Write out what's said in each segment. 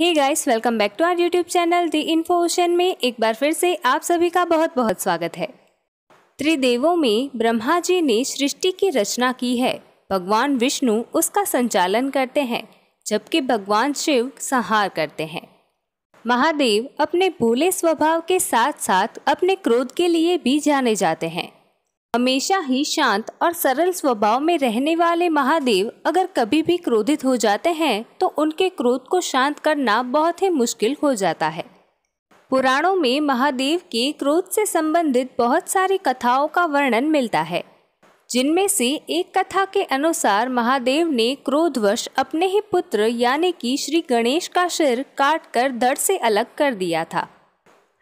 hey guys welcome back to our YouTube channel the info ocean में एक बार फिर से आप सभी का बहुत बहुत स्वागत है त्रिदेवों में ब्रह्मा जी ने सृष्टि की रचना की है भगवान विष्णु उसका संचालन करते हैं जबकि भगवान शिव संहार करते हैं महादेव अपने भोले स्वभाव के साथ साथ अपने क्रोध के लिए भी जाने जाते हैं हमेशा ही शांत और सरल स्वभाव में रहने वाले महादेव अगर कभी भी क्रोधित हो जाते हैं तो उनके क्रोध को शांत करना बहुत ही मुश्किल हो जाता है पुराणों में महादेव के क्रोध से संबंधित बहुत सारी कथाओं का वर्णन मिलता है जिनमें से एक कथा के अनुसार महादेव ने क्रोधवश अपने ही पुत्र यानी कि श्री गणेश का सिर काट कर धड़ से अलग कर दिया था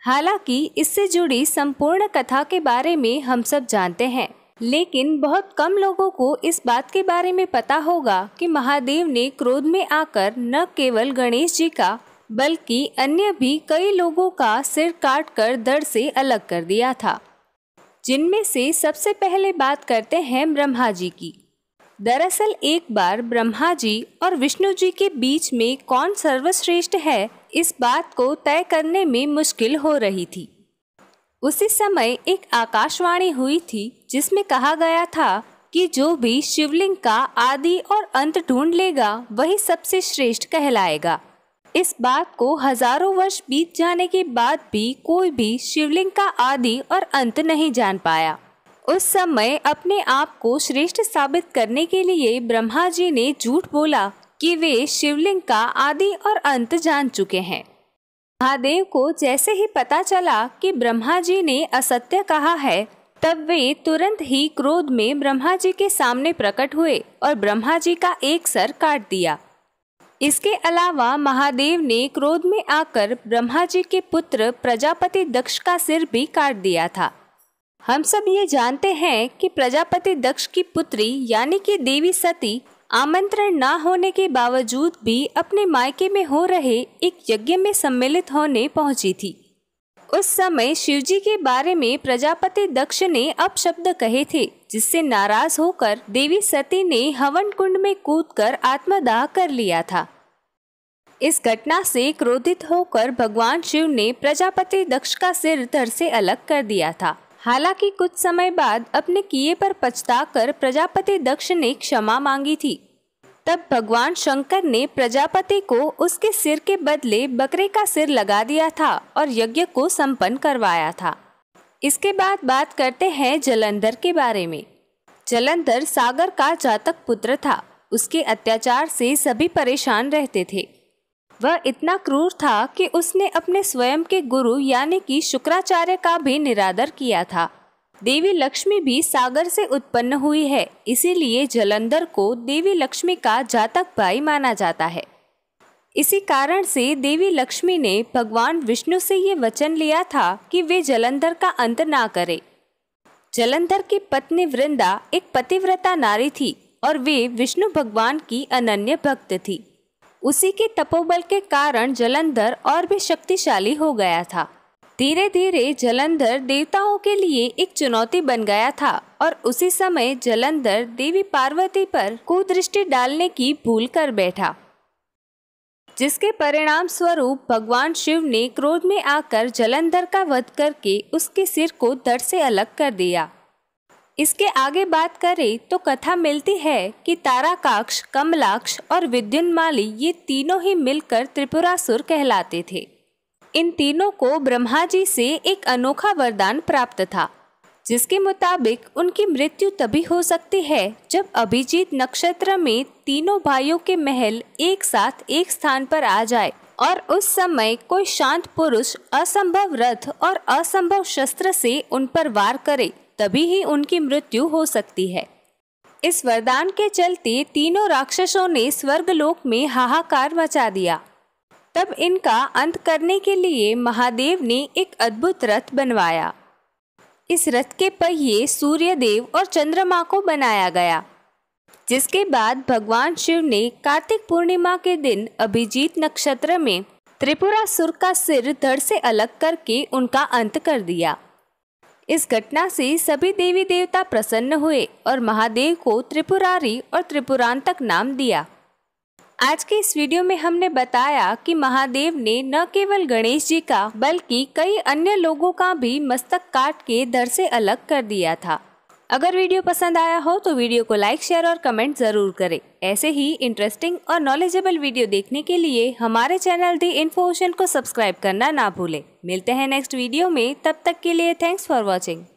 हालांकि इससे जुड़ी संपूर्ण कथा के बारे में हम सब जानते हैं लेकिन बहुत कम लोगों को इस बात के बारे में पता होगा कि महादेव ने क्रोध में आकर न केवल गणेश जी का बल्कि अन्य भी कई लोगों का सिर काट कर दर से अलग कर दिया था जिनमें से सबसे पहले बात करते हैं ब्रह्मा जी की दरअसल एक बार ब्रह्मा जी और विष्णु जी के बीच में कौन सर्वश्रेष्ठ है इस बात को तय करने में मुश्किल हो रही थी उसी समय एक आकाशवाणी हुई थी जिसमें कहा गया था कि जो भी शिवलिंग का आदि और अंत ढूंढ लेगा वही सबसे श्रेष्ठ कहलाएगा इस बात को हजारों वर्ष बीत जाने के बाद भी कोई भी शिवलिंग का आदि और अंत नहीं जान पाया उस समय अपने आप को श्रेष्ठ साबित करने के लिए ब्रह्मा जी ने झूठ बोला कि वे शिवलिंग का आदि और अंत जान चुके हैं महादेव को जैसे ही पता चला कि ब्रह्मा जी ने असत्य कहा है तब वे तुरंत ही क्रोध में ब्रह्मा जी के सामने प्रकट हुए और ब्रह्मा जी का एक सर काट दिया इसके अलावा महादेव ने क्रोध में आकर ब्रह्मा जी के पुत्र प्रजापति दक्ष का सिर भी काट दिया था हम सब ये जानते हैं कि प्रजापति दक्ष की पुत्री यानी कि देवी सती आमंत्रण न होने के बावजूद भी अपने मायके में हो रहे एक यज्ञ में सम्मिलित होने पहुंची थी उस समय शिवजी के बारे में प्रजापति दक्ष ने अपशब्द कहे थे जिससे नाराज होकर देवी सती ने हवन कुंड में कूदकर आत्मदाह कर लिया था इस घटना से क्रोधित होकर भगवान शिव ने प्रजापति दक्ष का सिर धर से अलग कर दिया था हालांकि कुछ समय बाद अपने किए पर पछताकर प्रजापति दक्ष ने क्षमा मांगी थी तब भगवान शंकर ने प्रजापति को उसके सिर के बदले बकरे का सिर लगा दिया था और यज्ञ को संपन्न करवाया था इसके बाद बात करते हैं जलंधर के बारे में जलंधर सागर का जातक पुत्र था उसके अत्याचार से सभी परेशान रहते थे वह इतना क्रूर था कि उसने अपने स्वयं के गुरु यानी कि शुक्राचार्य का भी निरादर किया था देवी लक्ष्मी भी सागर से उत्पन्न हुई है इसीलिए जलंधर को देवी लक्ष्मी का जातक भाई माना जाता है इसी कारण से देवी लक्ष्मी ने भगवान विष्णु से ये वचन लिया था कि वे जलंधर का अंत ना करें जलंधर की पत्नी वृंदा एक पतिव्रता नारी थी और वे विष्णु भगवान की अनन्य भक्त थी उसी के तपोबल के कारण जलंधर और भी शक्तिशाली हो गया था धीरे धीरे जलंधर देवताओं के लिए एक चुनौती बन गया था और उसी समय जलंधर देवी पार्वती पर कुदृष्टि डालने की भूल कर बैठा जिसके परिणाम स्वरूप भगवान शिव ने क्रोध में आकर जलंधर का वध करके उसके सिर को धड़ से अलग कर दिया इसके आगे बात करें तो कथा मिलती है कि ताराकाक्ष कमलाक्ष और विद्युन्माली ये तीनों ही मिलकर त्रिपुरासुर कहलाते थे इन तीनों को ब्रह्मा जी से एक अनोखा वरदान प्राप्त था जिसके मुताबिक उनकी मृत्यु तभी हो सकती है जब अभिजीत नक्षत्र में तीनों भाइयों के महल एक साथ एक स्थान पर आ जाए और उस समय कोई शांत पुरुष असंभव रथ और असंभव शस्त्र से उन पर वार करे तभी ही उनकी मृत्यु हो सकती है इस वरदान के चलते तीनों राक्षसों ने स्वर्गलोक में हाहाकार मचा दिया तब इनका अंत करने के लिए महादेव ने एक अद्भुत रथ बनवाया इस रथ के पहिए देव और चंद्रमा को बनाया गया जिसके बाद भगवान शिव ने कार्तिक पूर्णिमा के दिन अभिजीत नक्षत्र में त्रिपुरा सुर का सिर धड़ से अलग करके उनका अंत कर दिया इस घटना से सभी देवी देवता प्रसन्न हुए और महादेव को त्रिपुरारी और त्रिपुरान तक नाम दिया आज के इस वीडियो में हमने बताया कि महादेव ने न केवल गणेश जी का बल्कि कई अन्य लोगों का भी मस्तक काट के धर से अलग कर दिया था अगर वीडियो पसंद आया हो तो वीडियो को लाइक शेयर और कमेंट ज़रूर करें ऐसे ही इंटरेस्टिंग और नॉलेजेबल वीडियो देखने के लिए हमारे चैनल दी इन्फो को सब्सक्राइब करना ना भूलें मिलते हैं नेक्स्ट वीडियो में तब तक के लिए थैंक्स फॉर वॉचिंग